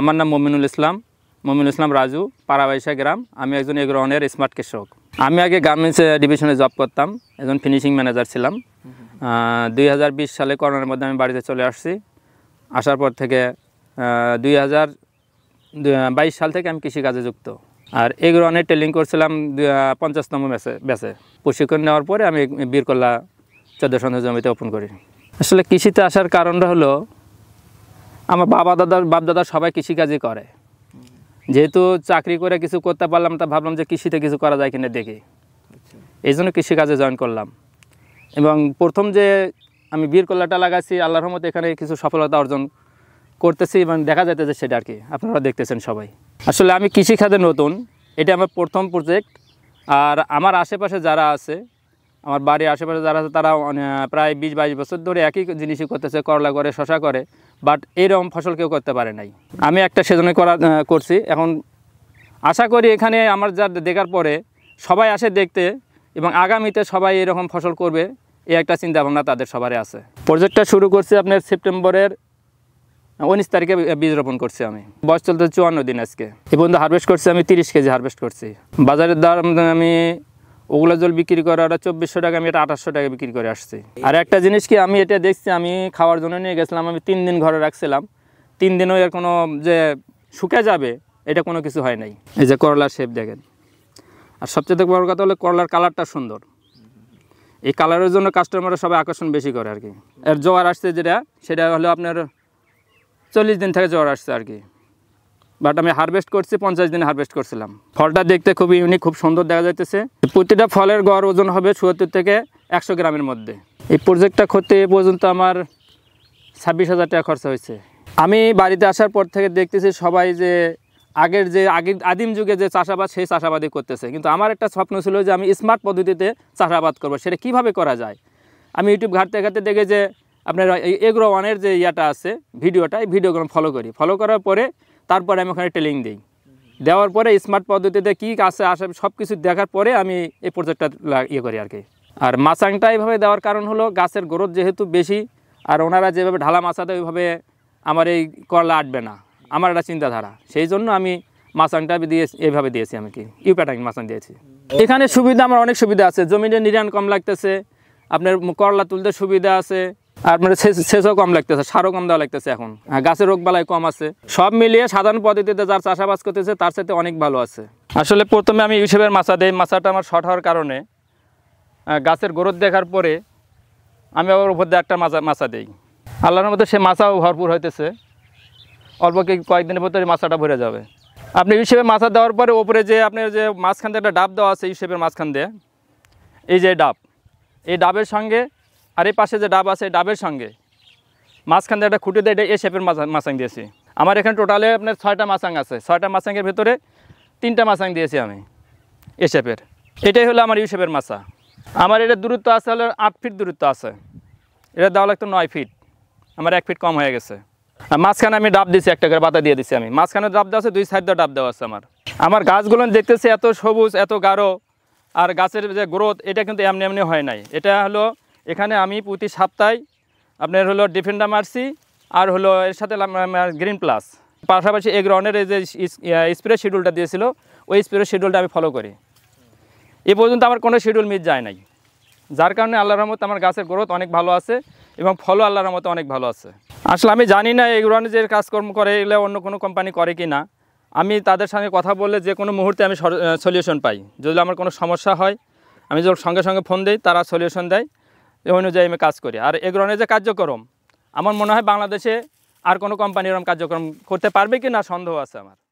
আমার নাম মমিনুল ইসলাম মমিনুল ইসলাম রাজু পাড়াবাইশা গ্রাম আমি একজন এগ্রহণের স্মার্ট কৃষক আমি আগে গার্মেন্টস ডিভিশনে জব করতাম একজন ফিনিশিং ম্যানেজার ছিলাম দুই সালে করোনার মধ্যে আমি বাড়িতে চলে আসছি আসার পর থেকে দুই হাজার বাইশ সাল থেকে আমি কৃষিকাজে যুক্ত আর এগ্রহণের ট্রেলিং করছিলাম পঞ্চাশতম ব্যাচে ব্যাচে প্রশিক্ষণ নেওয়ার পরে আমি বীরকল্লা চোদ্দ সন্ধ্যা জমিতে ওপেন করি আসলে কৃষিতে আসার কারণটা হলো আমার বাবা দাদা বাপ দাদা সবাই কৃষিকাজই করে যেহেতু চাকরি করে কিছু করতে পারলাম তা ভাবলাম যে কৃষিতে কিছু করা যায় কিনা দেখি আচ্ছা। এই জন্য কৃষিকাজে জয়েন করলাম এবং প্রথম যে আমি বীরকল্লাটা লাগাচ্ছি আল্লাহর রহমত এখানে কিছু সফলতা অর্জন করতেছি এবং দেখা যাইতেছে সেটা আর কি আপনারা দেখতেছেন সবাই আসলে আমি কৃষিখাতে নতুন এটা আমার প্রথম প্রজেক্ট আর আমার আশেপাশে যারা আছে আমার বাড়ির আশেপাশে যারা আছে তারা প্রায় বিশ বাইশ বছর ধরে একই জিনিসই করতেছে করলা করে শশা করে বাট এইরকম ফসল কেউ করতে পারে নাই আমি একটা সেজন্য করা করছি এখন আশা করি এখানে আমার যা দেখার পরে সবাই আসে দেখতে এবং আগামীতে সবাই এরকম ফসল করবে এই একটা চিন্তাভাবনা তাদের সবারই আছে প্রজেক্টটা শুরু করছি আপনার সেপ্টেম্বরের উনিশ তারিখে বীজ রোপণ করছি আমি বয়স চলতে চুয়ান্ন দিন আজকে এ পর্যন্ত হারভেস্ট করছি আমি তিরিশ কেজি হারভেস্ট করছি বাজারের দাম আমি ওগুলা জল বিক্রি করে ওরা চব্বিশশো টাকা আমি এটা আঠাশশো টাকা বিক্রি করে আসছি আর একটা জিনিস কি আমি এটা দেখছি আমি খাওয়ার জন্য নিয়ে গেছিলাম আমি তিন দিন ঘরে রাখছিলাম তিন দিনও এর কোনো যে শুকে যাবে এটা কোনো কিছু হয় নাই এই যে করলার শেপ দেখেন আর সবচেয়ে বড় কথা হলো করলার কালারটা সুন্দর এই কালারের জন্য কাস্টমাররা সবাই আকর্ষণ বেশি করে আর কি এর জোয়ার আসছে যেটা সেটা হলো আপনার চল্লিশ দিন থেকে জ্বর আসছে আর কি বাট আমি হারভেস্ট করছি পঞ্চাশ দিনে হারভেস্ট করছিলাম ফলটা দেখতে খুবই ইউনিক খুব সুন্দর দেখা যাইতেছে প্রতিটা ফলের গড় ওজন হবে চুয়াত্তর থেকে একশো গ্রামের মধ্যে এই প্রজেক্টটা করতে এ পর্যন্ত আমার ছাব্বিশ হাজার টাকা খরচা হয়েছে আমি বাড়িতে আসার পর থেকে দেখতেছি সবাই যে আগের যে আগে আদিম যুগে যে চাষাবাদ সেই চাষাবাদই করতেছে কিন্তু আমার একটা স্বপ্ন ছিল যে আমি স্মার্ট পদ্ধতিতে চাষাবাদ করবো সেটা কিভাবে করা যায় আমি ইউটিউব ঘাটতে ঘাটতে দেখে যে আপনার এগ্রো ওয়ানের যে ইয়াটা আছে ভিডিওটা এই ভিডিওগুলো ফলো করি ফলো করার পরে তারপরে আমি ওখানে টেলিং দিই দেওয়ার পরে স্মার্ট পদ্ধতিতে কি আছে আসে সব কিছু দেখার পরে আমি এই প্রজেক্টটা ইয়ে করি আর কি আর মাচাংটা এইভাবে দেওয়ার কারণ হলো গাছের গ্রোথ যেহেতু বেশি আর ওনারা যেভাবে ঢালা মাছাতে ওইভাবে আমার এই করলা আটবে না আমার একটা চিন্তাধারা সেই জন্য আমি মাছাংটা দিয়ে এইভাবে দিয়েছি আমি কি ইউপ্যাটাং মাছাং দিয়েছি এখানে সুবিধা আমার অনেক সুবিধা আছে জমিতে নিরান কম লাগতেছে আপনার করলা তুলতে সুবিধা আছে আর মানে সেচও কম লাগতেছে সারও কম দেওয়া লাগতেছে এখন গাছের রোগ বালাই কম আছে সব মিলিয়ে সাধারণ পদ্ধতিতে যার চাষাবাস করতেছে তার সাথে অনেক ভালো আছে আসলে প্রথমে আমি ইউসেফের মাছা দিই মাছাটা আমার শর্ট হওয়ার কারণে গাছের গোরত দেখার পরে আমি আবার উপর দিয়ে একটা মাছা মাছা দিই আল্লাহর মধ্যে সে মাছাও ভরপুর হইতেছে অল্প কয়েকদিনের ভিতরে মাছাটা ভরে যাবে আপনি ইউসেফের মাছা দেওয়ার পরে ওপরে যে আপনার যে মাঝখান দিয়ে একটা ডাব দেওয়া আছে ইউসেফের মাঝখান দিয়ে এই যে ডাব এই ডাবের সঙ্গে আর এই পাশে যে ডাব আছে ডাবের সঙ্গে মাঝখান দিয়ে একটা খুঁটে দিয়ে এটা এ শেপের মাছাং দিয়েছি আমার এখানে টোটালে আপনার ছয়টা মাছাং আছে ছয়টা মাছাঙের ভেতরে তিনটা মাছাং দিয়েছি আমি এ শেপের এটাই হলো আমার ইউ শেপের মাছা আমার এটা দূরত্ব আছে হলো আট ফিট দূরত্ব আছে এটা দেওয়া লাগতো নয় ফিট আমার এক ফিট কম হয়ে গেছে আর মাঝখানে আমি ডাব দিয়েছি একটা করে বাতা দিয়ে দিছি আমি মাঝখানে ডাব দেওয়া আছে দুই সাইড ডাব দেওয়া আছে আমার আমার গাছগুলো দেখতেছি এত সবুজ এত গাঢ় আর গাছের যে গ্রোথ এটা কিন্তু এমনি এমনি হয় নাই এটা হলো এখানে আমি প্রতি সপ্তাহে আপনার হলো ডিফেন্ডা মারছি আর হলো এর সাথে গ্রিন প্লাস পাশাপাশি এই যে স্প্রে শিডিউলটা দিয়েছিল ওই স্প্রে শিডিউলটা আমি ফলো করি এ পর্যন্ত আমার কোনো শিডিউল মিস যায় নাই যার কারণে আল্লাহ রহমত আমার গাছের গ্রোথ অনেক ভালো আছে এবং ফলো আল্লাহ রহমত অনেক ভালো আছে আসলে আমি জানি না এগুলো যে কাজকর্ম করে এগুলো অন্য কোনো কোম্পানি করে কি না আমি তাদের সঙ্গে কথা বলে যে কোনো মুহূর্তে আমি সলিউশন পাই যদি আমার কোনো সমস্যা হয় আমি যখন সঙ্গে সঙ্গে ফোন দিই তারা সলিউশন দেয় অনুযায়ী আমি কাজ করি আর এ ধরনের যে কার্যক্রম আমার মনে হয় বাংলাদেশে আর কোনো কোম্পানি এরকম কার্যক্রম করতে পারবে কি না সন্দেহ আছে আমার